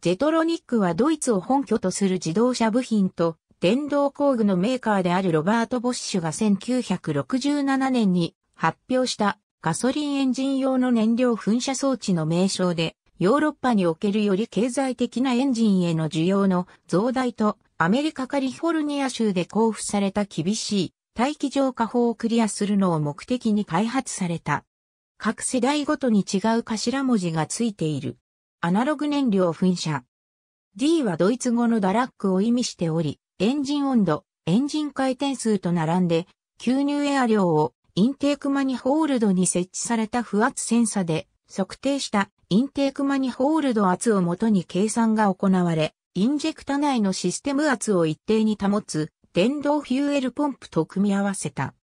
ジェトロニックはドイツを本拠とする自動車部品と電動工具のメーカーであるロバート・ボッシュが1967年に発表したガソリンエンジン用の燃料噴射装置の名称でヨーロッパにおけるより経済的なエンジンへの需要の増大とアメリカカリフォルニア州で交付された厳しい大気浄化法をクリアするのを目的に開発された。各世代ごとに違う頭文字がついている。アナログ燃料噴射。D はドイツ語のダラックを意味しており、エンジン温度、エンジン回転数と並んで、吸入エア量をインテークマニホールドに設置された不圧センサで測定したインテークマニホールド圧をもとに計算が行われ、インジェクタ内のシステム圧を一定に保つ電動フューエルポンプと組み合わせた。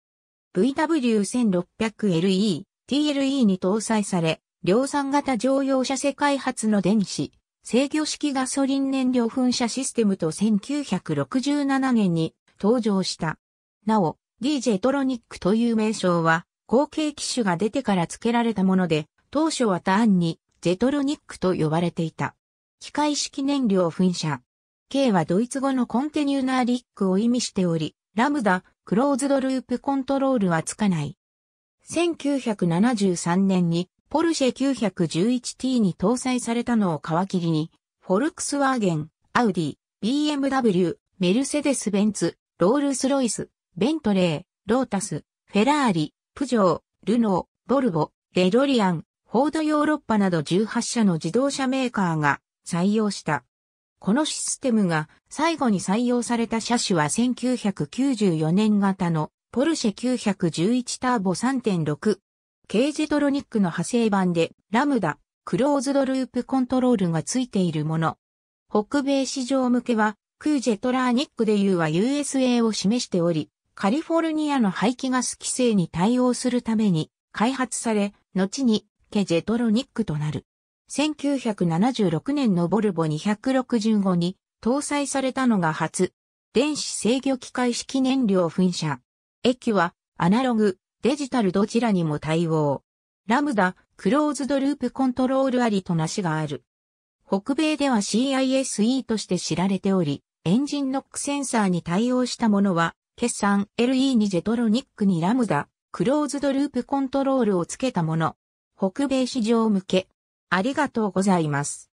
VW1600LE、TLE に搭載され、量産型乗用車世界初の電子、制御式ガソリン燃料噴射システムと1967年に登場した。なお、DJ トロニックという名称は、後継機種が出てから付けられたもので、当初は単にジェトロニックと呼ばれていた。機械式燃料噴射。K はドイツ語のコンテニューナーリックを意味しており、ラムダ、クローズドループコントロールはつかない。1973年にポルシェ 911T に搭載されたのを皮切りに、フォルクスワーゲン、アウディ、BMW、メルセデス・ベンツ、ロールス・ロイス、ベントレー、ロータス、フェラーリ、プジョー、ルノー、ボルボ、レドリアン、フォードヨーロッパなど18社の自動車メーカーが採用した。このシステムが最後に採用された車種は1994年型のポルシェ911ターボ3.6ケージトロニックの派生版で、ラムダ、クローズドループコントロールがついているもの。北米市場向けは、クージェトラーニックで言うは USA を示しており、カリフォルニアの排気ガス規制に対応するために開発され、後にケジェトロニックとなる。1976年のボルボ265に搭載されたのが初、電子制御機械式燃料噴射。液はアナログ、デジタルどちらにも対応。ラムダ、クローズドループコントロールありとなしがある。北米では CISE として知られており、エンジンノックセンサーに対応したものは、決算 LE にジェトロニックにラムダ、クローズドループコントロールをつけたもの。北米市場向け。ありがとうございます。